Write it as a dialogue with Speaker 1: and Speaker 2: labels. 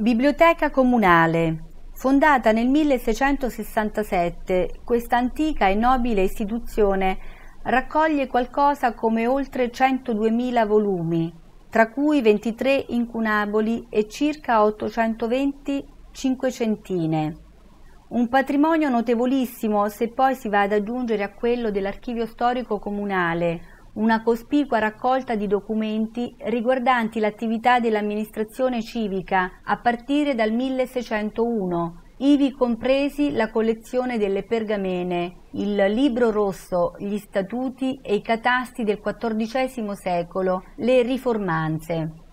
Speaker 1: Biblioteca comunale. Fondata nel 1667, questa antica e nobile istituzione raccoglie qualcosa come oltre 102.000 volumi, tra cui 23 incunaboli e circa 820 cinquecentine. Un patrimonio notevolissimo se poi si va ad aggiungere a quello dell'archivio storico comunale, una cospicua raccolta di documenti riguardanti l'attività dell'amministrazione civica a partire dal 1601, ivi compresi la collezione delle pergamene, il libro rosso, gli statuti e i catasti del XIV secolo, le riformanze.